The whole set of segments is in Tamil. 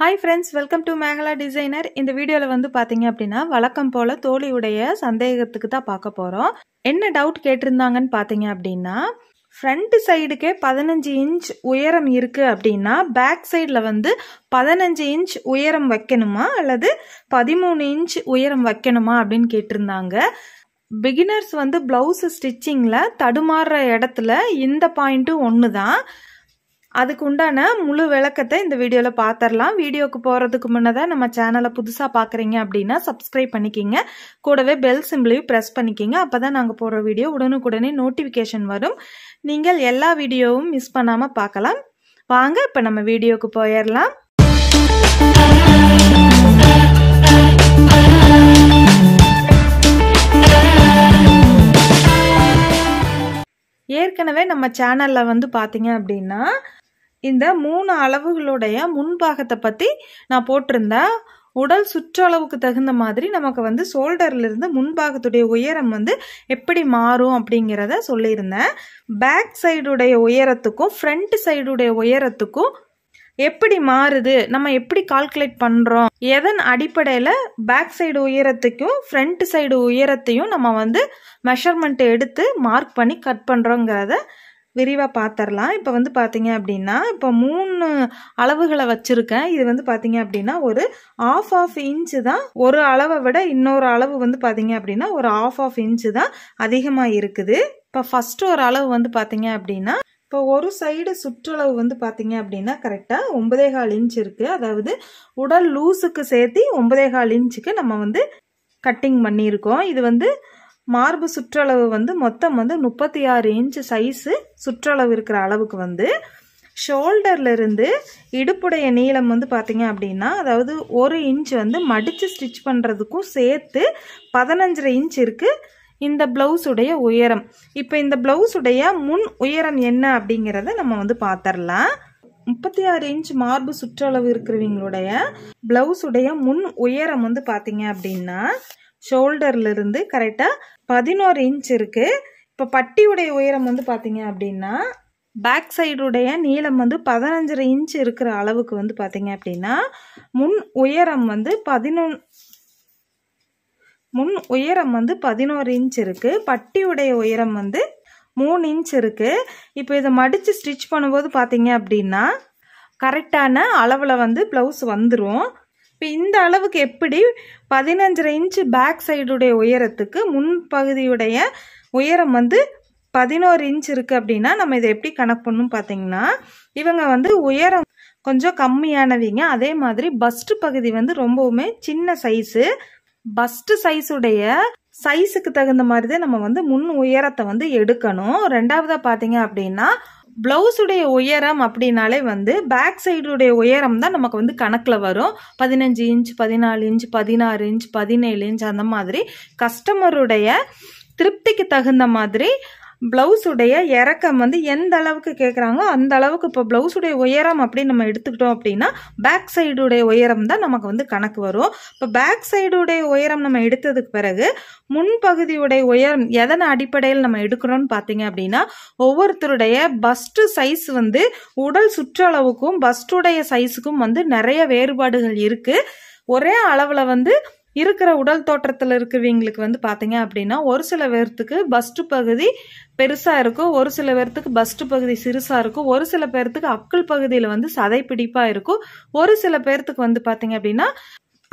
hi friends welcome to Megala designer இந்த வீடியோவில் வந்து பார்த்தீங்க அப்படின்னா வழக்கம் போல் தோழியுடைய சந்தேகத்துக்கு தான் பார்க்க போகிறோம் என்ன டவுட் கேட்டிருந்தாங்கன்னு பார்த்தீங்க அப்படின்னா ஃப்ரண்ட் சைடுக்கே பதினஞ்சு இன்ச் உயரம் இருக்குது அப்படின்னா பேக் சைடில் வந்து பதினஞ்சு இன்ச் உயரம் வைக்கணுமா அல்லது பதிமூணு இன்ச் உயரம் வைக்கணுமா அப்படின்னு கேட்டிருந்தாங்க பிகினர்ஸ் வந்து ப்ளவுஸ் ஸ்டிச்சிங்கில் தடுமாறுற இடத்துல இந்த பாயிண்ட்டும் ஒன்று தான் அதுக்கு உண்டான முழு விளக்கத்தை இந்த வீடியோவில் பார்த்துடலாம் வீடியோக்கு போகிறதுக்கு முன்னதாக நம்ம சேனலை புதுசாக பார்க்குறீங்க அப்படின்னா சப்ஸ்கிரைப் பண்ணிக்கிங்க கூடவே பெல் சிம்பிளையும் ப்ரெஸ் பண்ணிக்கிங்க அப்போ தான் நாங்கள் போடுற வீடியோ உடனுக்குடனே நோட்டிஃபிகேஷன் வரும் நீங்கள் எல்லா வீடியோவும் மிஸ் பண்ணாமல் பார்க்கலாம் வாங்க இப்போ நம்ம வீடியோவுக்கு போயிடலாம் ஏற்கனவே நம்ம சேனலில் வந்து பார்த்தீங்க அப்படின்னா இந்த மூணு அளவுகளுடைய முன்பாகத்தை பற்றி நான் போட்டிருந்தேன் உடல் சுற்றளவுக்கு தகுந்த மாதிரி நமக்கு வந்து ஷோல்டர்லேருந்து முன்பாகத்துடைய உயரம் வந்து எப்படி மாறும் அப்படிங்கிறத சொல்லியிருந்தேன் பேக் சைடுடைய உயரத்துக்கும் ஃப்ரண்ட் சைடுடைய உயரத்துக்கும் எப்படி மாறுது நம்ம எப்படி கால்குலேட் பண்ணுறோம் எதன் அடிப்படையில் பேக் சைடு உயரத்துக்கும் ஃப்ரண்ட் சைடு உயரத்தையும் நம்ம வந்து மெஷர்மெண்ட் எடுத்து மார்க் பண்ணி கட் பண்ணுறோங்கிறத விரிவாக பார்த்துடலாம் இப்போ வந்து பார்த்திங்க அப்படின்னா இப்போ மூணு அளவுகளை வச்சுருக்கேன் இது வந்து பார்த்திங்க அப்படின்னா ஒரு ஆஃப் ஆஃப் இன்ச்சு தான் ஒரு அளவை விட இன்னொரு அளவு வந்து பார்த்திங்க அப்படின்னா ஒரு ஆஃப் ஆஃப் இன்ச்சு தான் அதிகமாக இருக்குது இப்போ ஃபஸ்ட்டு ஒரு அளவு வந்து பார்த்திங்க அப்படின்னா இப்போ ஒரு சைடு சுற்றளவு வந்து பார்த்தீங்க அப்படின்னா கரெக்டாக ஒன்பதே கால் இன்ச் இருக்குது அதாவது உடல் லூஸுக்கு சேர்த்து ஒன்பதே கால் இன்ச்சுக்கு நம்ம வந்து கட்டிங் பண்ணியிருக்கோம் இது வந்து மார்பு சுற்றளவு வந்து மொத்தம் வந்து முப்பத்தி ஆறு இன்ச் சைஸு சுற்றளவு இருக்கிற அளவுக்கு வந்து ஷோல்டர்லேருந்து இடுப்புடைய நீளம் வந்து பார்த்திங்க அப்படின்னா அதாவது ஒரு இன்ச் வந்து மடித்து ஸ்டிச் பண்ணுறதுக்கும் சேர்த்து பதினஞ்சரை இன்ச் இருக்குது இந்த ப்ளவுஸுடைய உயரம் இப்போ இந்த ப்ளவுஸுடைய முன் உயரம் என்ன அப்படிங்கிறத நம்ம வந்து பார்த்துடலாம் முப்பத்தி ஆறு இன்ச் மார்பு சுற்றளவு இருக்கிறவங்களுடைய ப்ளவுஸுடைய முன் உயரம் வந்து பார்த்தீங்க அப்படின்னா ஷோல்டர்லேருந்து கரெக்டாக பதினோரு இன்ச் இருக்குது இப்போ பட்டியுடைய உயரம் வந்து பார்த்தீங்க அப்படின்னா பேக் சைடுடைய நீளம் வந்து பதினஞ்சரை இன்ச் இருக்கிற அளவுக்கு வந்து பார்த்திங்க அப்படின்னா முன் உயரம் வந்து பதினொன் முன் உயரம் வந்து பதினோரு இன்ச் இருக்குது பட்டியுடைய உயரம் வந்து மூணு இன்ச் இருக்குது இப்போ இதை மடித்து ஸ்டிச் பண்ணும்போது பார்த்தீங்க அப்படின்னா கரெக்டான அளவில் வந்து ப்ளவுஸ் வந்துடும் இப்போ இந்த அளவுக்கு எப்படி பதினஞ்சரை இன்ச்சு பேக் சைடுடைய உயரத்துக்கு முன்பகுதியுடைய உயரம் வந்து பதினோரு இன்ச் இருக்குது அப்படின்னா நம்ம இதை எப்படி கணக்கு பண்ணும் பார்த்தீங்கன்னா இவங்க வந்து உயரம் கொஞ்சம் கம்மியானவங்க அதே மாதிரி பஸ்ட்டு பகுதி வந்து ரொம்பவுமே சின்ன சைஸு பஸ்ட்டு சைஸுடைய சைஸுக்கு தகுந்த மாதிரி தான் நம்ம வந்து முன் உயரத்தை வந்து எடுக்கணும் ரெண்டாவதாக பார்த்தீங்க அப்படின்னா ப்ளவுஸுடைய உயரம் அப்படின்னாலே வந்து பேக் சைடுடைய உயரம் தான் நமக்கு வந்து கணக்கில் வரும் பதினஞ்சு இன்ச் பதினாலு இன்ச் பதினாறு இன்ச் பதினேழு இன்ச் அந்த மாதிரி கஸ்டமருடைய திருப்திக்கு தகுந்த மாதிரி ப்ளவுஸுடைய இறக்கம் வந்து எந்த அளவுக்கு கேட்குறாங்களோ அந்த அளவுக்கு இப்போ ப்ளவுஸுடைய உயரம் அப்படின்னு நம்ம எடுத்துக்கிட்டோம் அப்படின்னா பேக் சைடுடைய உயரம் தான் நமக்கு வந்து கணக்கு வரும் இப்போ பேக் சைடுடைய உயரம் நம்ம எடுத்ததுக்கு பிறகு முன்பகுதியுடைய உயரம் எதனை அடிப்படையில் நம்ம எடுக்கிறோம்னு பார்த்தீங்க அப்படின்னா ஒவ்வொருத்தருடைய பஸ்ட்டு சைஸ் வந்து உடல் சுற்றளவுக்கும் பஸ்டுடைய சைஸுக்கும் வந்து நிறைய வேறுபாடுகள் இருக்குது ஒரே அளவில் வந்து இருக்கிற உடல் தோற்றத்தில் இருக்கிறவங்களுக்கு வந்து பார்த்தீங்க அப்படின்னா ஒரு சில பேர்த்துக்கு பஸ்ட் பகுதி பெருசாக இருக்கும் ஒரு சில பேர்த்துக்கு பஸ்ட் பகுதி சிறுசாக இருக்கும் ஒரு சில பேர்த்துக்கு அக்குள் பகுதியில் வந்து சதைப்பிடிப்பாக இருக்கும் ஒரு சில பேர்த்துக்கு வந்து பார்த்தீங்க அப்படின்னா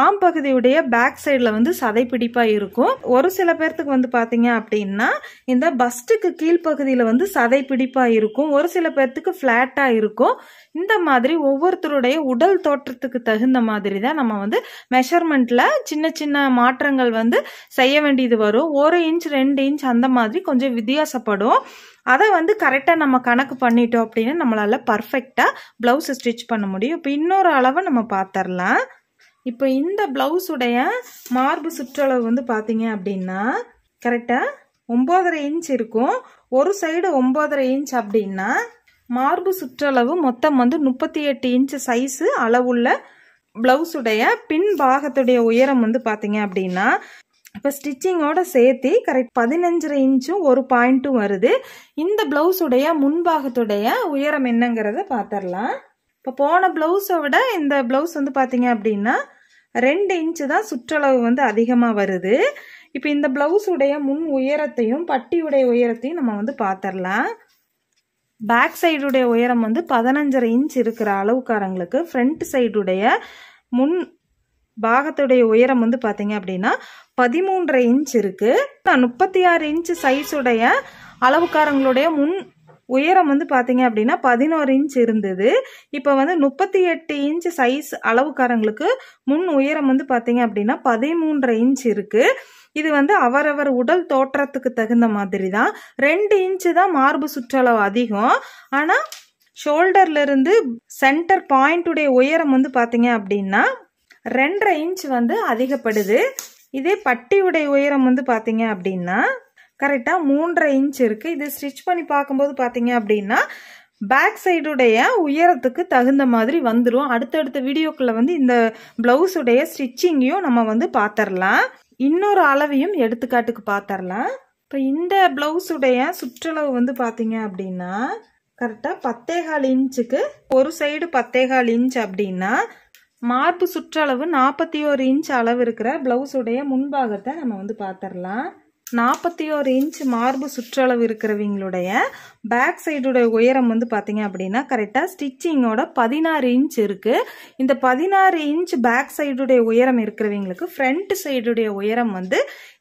ஆம் பகுதியுடைய பேக் சைடில் வந்து சதைப்பிடிப்பாக இருக்கும் ஒரு சில பேர்த்துக்கு வந்து பார்த்தீங்க அப்படின்னா இந்த பஸ்ட்டுக்கு கீழ்ப்பகுதியில் வந்து சதை பிடிப்பாக இருக்கும் ஒரு சில பேர்த்துக்கு ஃப்ளாட்டாக இருக்கும் இந்த மாதிரி ஒவ்வொருத்தருடைய உடல் தோற்றத்துக்கு தகுந்த மாதிரி தான் நம்ம வந்து மெஷர்மெண்ட்டில் சின்ன சின்ன மாற்றங்கள் வந்து செய்ய வேண்டியது வரும் ஒரு இன்ச் ரெண்டு இன்ச் அந்த மாதிரி கொஞ்சம் வித்தியாசப்படும் அதை வந்து கரெக்டாக நம்ம கணக்கு பண்ணிட்டோம் அப்படின்னா நம்மளால் பர்ஃபெக்டாக ப்ளவுஸ் ஸ்டிச் பண்ண முடியும் இப்போ இன்னொரு அளவை நம்ம பார்த்துடலாம் இப்போ இந்த ப்ளவுஸுடைய மார்பு சுற்றளவு வந்து பார்த்தீங்க அப்படின்னா கரெக்டாக ஒம்போதரை இன்ச் இருக்கும் ஒரு சைடு ஒம்போதரை இன்ச் அப்படின்னா மார்பு சுற்றளவு மொத்தம் வந்து முப்பத்தி எட்டு இன்ச் சைஸு அளவுள்ள ப்ளவுஸுடைய பின் பாகத்துடைய உயரம் வந்து பார்த்தீங்க அப்படின்னா இப்போ ஸ்டிச்சிங்கோட சேர்த்து கரெக்ட் பதினஞ்சரை இன்ச்சும் ஒரு பாயிண்ட்டும் வருது இந்த ப்ளவுஸுடைய முன்பாகத்துடைய உயரம் என்னங்கிறத பார்த்துடலாம் இப்போ போன ப்ளவுஸை விட இந்த ப்ளவுஸ் வந்து பார்த்தீங்க அப்படின்னா ரெண்டு இன்ச்சு தான் சுற்றளவு வந்து அதிகமாக வருது இப்போ இந்த ப்ளவுஸுடைய முன் உயரத்தையும் பட்டியுடைய உயரத்தையும் நம்ம வந்து பார்த்துடலாம் பேக் சைடுடைய உயரம் வந்து பதினஞ்சரை இன்ச் இருக்கிற அளவுக்காரங்களுக்கு ஃப்ரண்ட் சைடுடைய முன் பாகத்துடைய உயரம் வந்து பார்த்தீங்க அப்படின்னா பதிமூன்றரை இன்ச் இருக்குது முப்பத்தி ஆறு இன்ச் சைஸுடைய அளவுக்காரங்களுடைய முன் உயரம் வந்து பார்த்தீங்க அப்படின்னா பதினோரு இன்ச் இருந்தது இப்போ வந்து முப்பத்தி எட்டு இன்ச் சைஸ் அளவுக்காரங்களுக்கு முன் உயரம் வந்து பார்த்தீங்க அப்படின்னா பதிமூன்றரை இன்ச் இருக்குது இது வந்து அவரவர் உடல் தோற்றத்துக்கு தகுந்த மாதிரி தான் ரெண்டு இன்ச்சு தான் மார்பு சுற்றளவு அதிகம் ஆனால் ஷோல்டர்லேருந்து சென்டர் பாயிண்ட்டுடைய உயரம் வந்து பார்த்தீங்க அப்படின்னா ரெண்டரை இன்ச் வந்து அதிகப்படுது இதே பட்டியுடைய உயரம் வந்து பார்த்தீங்க அப்படின்னா கரெக்டாக மூன்றரை இன்ச் இருக்குது இது ஸ்டிச் பண்ணி பார்க்கும்போது பார்த்தீங்க அப்படின்னா பேக் சைடுடைய உயரத்துக்கு தகுந்த மாதிரி வந்துடும் அடுத்தடுத்த வீடியோக்குள்ளே வந்து இந்த ப்ளவுஸுடைய ஸ்டிச்சிங்கையும் நம்ம வந்து பார்த்துடலாம் இன்னொரு அளவையும் எடுத்துக்காட்டுக்கு பார்த்துடலாம் இப்போ இந்த ப்ளவுஸுடைய சுற்றளவு வந்து பார்த்தீங்க அப்படின்னா கரெக்டாக பத்தேகால் இன்ச்சுக்கு ஒரு சைடு பத்தேகால் இன்ச் அப்படின்னா மார்பு சுற்றளவு நாற்பத்தி ஒரு இன்ச் அளவு இருக்கிற ப்ளவுஸுடைய முன்பாகத்தை நம்ம வந்து பார்த்துடலாம் நாற்பத்தி ஓரு இன்ச் மார்பு சுற்றளவு இருக்கிறவங்களுடைய பேக் சைடுடைய உயரம் வந்து பார்த்தீங்க அப்படின்னா கரெக்டாக ஸ்டிச்சிங்கோட பதினாறு இன்ச் இருக்குது இந்த பதினாறு இன்ச் பேக் சைடுடைய உயரம் இருக்கிறவங்களுக்கு ஃப்ரண்ட் சைடுடைய உயரம் வந்து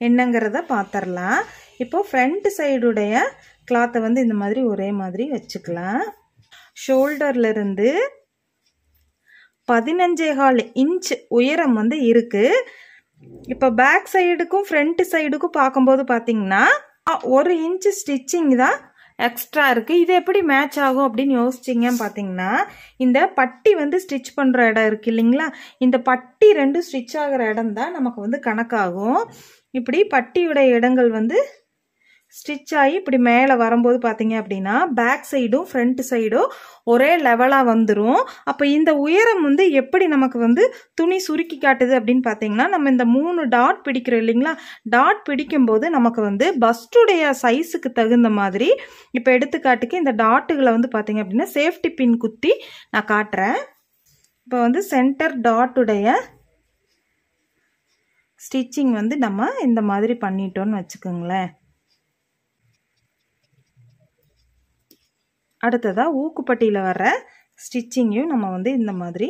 என்னங்கிறத பார்த்துடலாம் இப்போது ஃப்ரண்ட் சைடுடைய கிளாத்தை வந்து இந்த மாதிரி ஒரே மாதிரி வச்சுக்கலாம் ஷோல்டர்லேருந்து பதினஞ்சேகால் இன்ச் உயரம் வந்து இருக்குது இப்போ பேக் சைடுக்கும் ஃப்ரண்ட் சைடுக்கும் பார்க்கும்போது பார்த்தீங்கன்னா ஒரு இன்ச் ஸ்டிச்சிங் தான் எக்ஸ்ட்ரா இருக்குது இது எப்படி மேட்ச் ஆகும் அப்படின்னு யோசிச்சிங்கன்னு பார்த்தீங்கன்னா இந்த பட்டி வந்து ஸ்டிச் பண்ணுற இடம் இருக்குது இல்லைங்களா இந்த பட்டி ரெண்டும் ஸ்டிச் ஆகிற இடம் தான் நமக்கு வந்து கணக்காகும் இப்படி பட்டியுடைய இடங்கள் வந்து ஸ்டிச் ஆகி இப்படி மேலே வரும்போது பார்த்தீங்க அப்படின்னா பேக் சைடும் ஃப்ரண்ட் சைடும் ஒரே லெவலாக வந்துடும் அப்போ இந்த உயரம் வந்து எப்படி நமக்கு வந்து துணி சுருக்கி காட்டுது அப்படின்னு பார்த்தீங்கன்னா நம்ம இந்த மூணு டாட் பிடிக்கிறோம் இல்லைங்களா டாட் பிடிக்கும்போது நமக்கு வந்து பஸ்டுடைய சைஸுக்கு தகுந்த மாதிரி இப்போ எடுத்துக்காட்டுக்கு இந்த டாட்டுகளை வந்து பார்த்தீங்க அப்படின்னா சேஃப்டி பின் குத்தி நான் காட்டுறேன் இப்போ வந்து சென்டர் டாட்டுடைய ஸ்டிச்சிங் வந்து நம்ம இந்த மாதிரி பண்ணிட்டோன்னு வச்சுக்கோங்களேன் அடுத்ததாக ஊக்குப்பட்டியில் வர்ற ஸ்டிச்சிங்கையும் நம்ம வந்து இந்த மாதிரி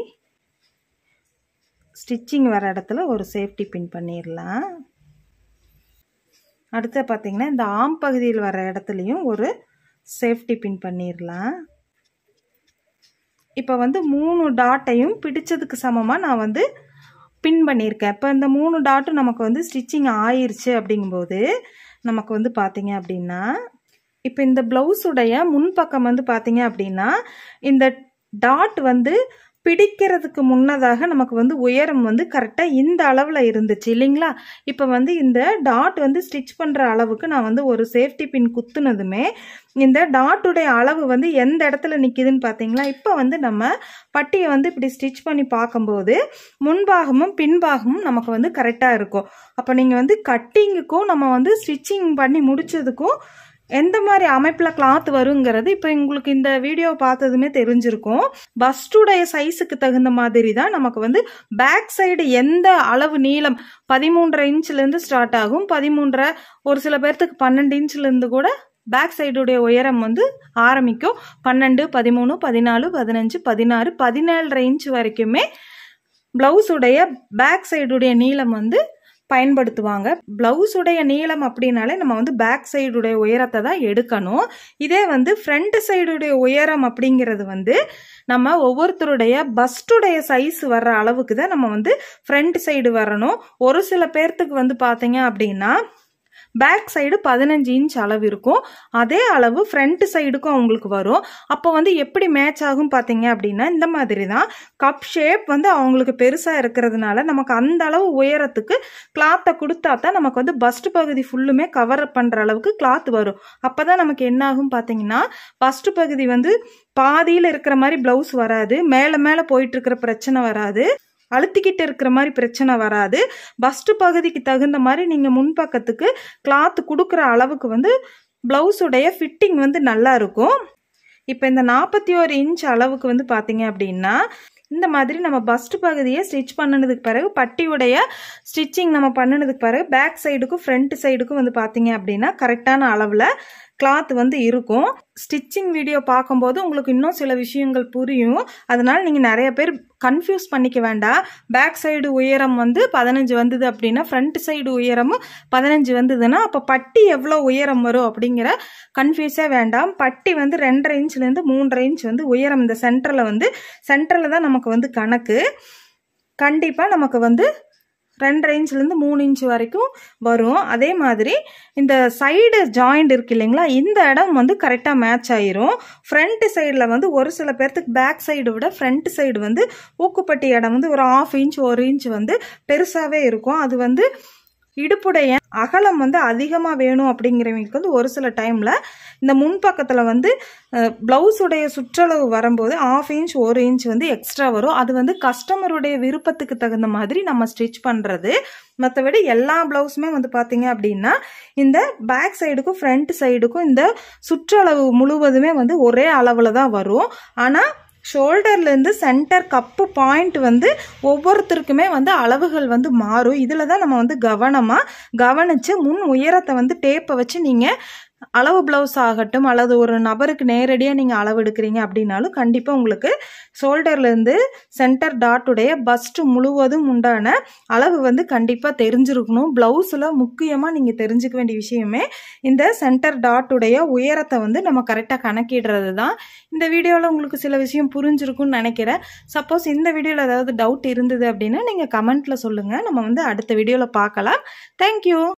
ஸ்டிச்சிங் வர இடத்துல ஒரு சேஃப்டி பின் பண்ணிடலாம் அடுத்து பார்த்திங்கன்னா இந்த ஆம் பகுதியில் வர இடத்துலையும் ஒரு சேஃப்டி பின் பண்ணிடலாம் இப்போ வந்து மூணு டாட்டையும் பிடிச்சதுக்கு சமமாக நான் வந்து பின் பண்ணியிருக்கேன் இப்போ இந்த மூணு டாட்டும் நமக்கு வந்து ஸ்டிச்சிங் ஆயிடுச்சு அப்படிங்கும்போது நமக்கு வந்து பார்த்திங்க அப்படின்னா இப்போ இந்த ப்ளவுஸுடைய முன்பக்கம் வந்து பார்த்தீங்க அப்படின்னா இந்த டாட் வந்து பிடிக்கிறதுக்கு முன்னதாக நமக்கு வந்து உயரம் வந்து கரெக்டாக இந்த அளவில் இருந்துச்சு இல்லைங்களா இப்போ வந்து இந்த டாட் வந்து ஸ்டிச் பண்ணுற அளவுக்கு நான் வந்து ஒரு சேஃப்டி பின் குத்துனதுமே இந்த டாட்டுடைய அளவு வந்து எந்த இடத்துல நிற்கிதுன்னு பார்த்தீங்களா இப்போ வந்து நம்ம பட்டியை வந்து இப்படி ஸ்டிச் பண்ணி பார்க்கும்போது முன்பாகமும் பின்பாகமும் நமக்கு வந்து கரெக்டாக இருக்கும் அப்போ நீங்கள் வந்து கட்டிங்குக்கும் நம்ம வந்து ஸ்டிச்சிங் பண்ணி முடிச்சதுக்கும் எந்த மாதிரி அமைப்பில் கிளாத் வருங்கிறது இப்போ உங்களுக்கு இந்த வீடியோ பார்த்ததுமே தெரிஞ்சிருக்கும் பஸ்டுடைய சைஸுக்கு தகுந்த மாதிரி தான் நமக்கு வந்து பேக் சைடு எந்த அளவு நீளம் பதிமூன்றரை இன்ச்லேருந்து ஸ்டார்ட் ஆகும் பதிமூன்றரை ஒரு சில பேர்த்துக்கு பன்னெண்டு இன்ச்லேருந்து கூட பேக் சைடுடைய உயரம் வந்து ஆரம்பிக்கும் பன்னெண்டு பதிமூணு பதினாலு பதினஞ்சு பதினாறு பதினேழரை இன்ச் வரைக்குமே ப்ளவுஸுடைய பேக் சைடுடைய நீளம் வந்து பயன்படுத்துவாங்க ப்ளவுஸுடைய நீளம் அப்படின்னாலே நம்ம வந்து பேக் சைடுடைய உயரத்தை தான் எடுக்கணும் இதே வந்து ஃப்ரண்ட் சைடுடைய உயரம் அப்படிங்கிறது வந்து நம்ம ஒவ்வொருத்தருடைய பஸ்டுடைய சைஸ் வர்ற அளவுக்கு தான் நம்ம வந்து ஃப்ரண்ட் சைடு வரணும் ஒரு சில பேர்த்துக்கு வந்து பார்த்தீங்க அப்படின்னா பேக் சைடு பதினஞ்சு இன்ச் அளவு இருக்கும் அதே அளவு ஃப்ரண்ட் சைடுக்கும் அவங்களுக்கு வரும் அப்போ வந்து எப்படி மேட்ச் ஆகும் பார்த்தீங்க அப்படின்னா இந்த மாதிரி தான் கப் ஷேப் வந்து அவங்களுக்கு பெருசாக இருக்கிறதுனால நமக்கு அந்த அளவு உயரத்துக்கு கிளாத்தை கொடுத்தா தான் நமக்கு வந்து பஸ்ட் பகுதி ஃபுல்லுமே கவர் பண்ணுற அளவுக்கு கிளாத் வரும் அப்போ தான் நமக்கு என்ன ஆகும் பார்த்தீங்கன்னா ஃபஸ்ட்டு பகுதி வந்து பாதியில் இருக்கிற மாதிரி ப்ளவுஸ் வராது மேலே மேலே போயிட்டு இருக்கிற பிரச்சனை வராது அழுத்திக்கிட்டு இருக்கிற மாதிரி பிரச்சனை வராது பஸ்ட் பகுதிக்கு தகுந்த மாதிரி நீங்கள் முன்பக்கத்துக்கு கிளாத் கொடுக்குற அளவுக்கு வந்து ப்ளவுஸுடைய ஃபிட்டிங் வந்து நல்லா இருக்கும் இப்போ இந்த நாற்பத்தி ஒரு இன்ச் அளவுக்கு வந்து பார்த்தீங்க அப்படின்னா இந்த மாதிரி நம்ம பஸ்ட் பகுதியை ஸ்டிச் பண்ணினதுக்கு பிறகு பட்டியுடைய ஸ்டிச்சிங் நம்ம பண்ணினதுக்கு பிறகு பேக் சைடுக்கும் ஃப்ரண்ட் சைடுக்கும் வந்து பார்த்தீங்க அப்படின்னா கரெக்டான அளவில் கிளாத் வந்து இருக்கும் ஸ்டிச்சிங் வீடியோ பார்க்கும்போது உங்களுக்கு இன்னும் சில விஷயங்கள் புரியும் அதனால் நீங்கள் நிறைய பேர் கன்ஃபியூஸ் பண்ணிக்க வேண்டாம் பேக் சைடு உயரம் வந்து பதினஞ்சு வந்தது அப்படின்னா ஃப்ரண்ட் சைடு உயரமும் பதினஞ்சு வந்ததுன்னா அப்போ பட்டி எவ்வளோ உயரம் வரும் அப்படிங்கிற கன்ஃபியூஸே வேண்டாம் பட்டி வந்து ரெண்டரை இன்ச்லேருந்து மூன்றரை இன்ச் வந்து உயரம் இந்த சென்டரில் வந்து சென்டரில் தான் நமக்கு வந்து கணக்கு கண்டிப்பாக நமக்கு வந்து ரெண்டு இன்ச்லேருந்து மூணு இன்ச் வரைக்கும் வரும் அதே மாதிரி இந்த சைடு ஜாயிண்ட் இருக்கு இல்லைங்களா இந்த இடம் வந்து கரெக்டாக மேட்ச் ஆயிரும் ஃப்ரண்ட்டு சைடில் வந்து ஒரு சில பேர்த்துக்கு பேக் சைடு விட ஃப்ரண்ட் சைடு வந்து ஊக்குப்பட்டி இடம் வந்து ஒரு ஆஃப் இன்ச் ஒரு இன்ச் வந்து பெருசாகவே இருக்கும் அது வந்து இடுப்புடைய அகலம் வந்து அதிகமாக வேணும் அப்படிங்கிறவங்களுக்கு வந்து ஒரு சில டைமில் இந்த முன்பக்கத்தில் வந்து ப்ளவுஸுடைய சுற்றளவு வரும்போது ஆஃப் இன்ச் ஒரு இன்ச் வந்து எக்ஸ்ட்ரா வரும் அது வந்து கஸ்டமருடைய விருப்பத்துக்கு தகுந்த மாதிரி நம்ம ஸ்டிச் பண்ணுறது மற்றபடி எல்லா ப்ளவுஸுமே வந்து பார்த்தீங்க அப்படின்னா இந்த பேக் சைடுக்கும் ஃப்ரண்ட் சைடுக்கும் இந்த சுற்றளவு முழுவதுமே வந்து ஒரே அளவில் தான் வரும் ஆனால் ஷோல்டர்லேருந்து சென்டர் கப்பு பாயிண்ட் வந்து ஒவ்வொருத்தருக்குமே வந்து அளவுகள் வந்து மாறும் இதில் தான் நம்ம வந்து கவனமாக கவனித்து முன் உயரத்தை வந்து டேப்பை வச்சு நீங்கள் அளவு ப்ளவுஸ் ஆகட்டும் அல்லது ஒரு நபருக்கு நேரடியாக நீங்கள் அளவு எடுக்கிறீங்க அப்படின்னாலும் கண்டிப்பாக உங்களுக்கு ஷோல்டர்லேருந்து சென்டர் டாட்டுடைய பஸ்ட் முழுவதும் உண்டான அளவு வந்து கண்டிப்பாக தெரிஞ்சிருக்கணும் ப்ளவுஸில் முக்கியமாக நீங்கள் தெரிஞ்சுக்க வேண்டிய விஷயமே இந்த சென்டர் டாட்டுடைய உயரத்தை வந்து நம்ம கரெக்டாக கணக்கிடுறது தான் இந்த வீடியோவில் உங்களுக்கு சில விஷயம் புரிஞ்சிருக்கும்னு நினைக்கிறேன் சப்போஸ் இந்த வீடியோவில் ஏதாவது டவுட் இருந்தது அப்படின்னா நீங்கள் கமெண்ட்டில் சொல்லுங்கள் நம்ம வந்து அடுத்த வீடியோவில் பார்க்கலாம் தேங்க்யூ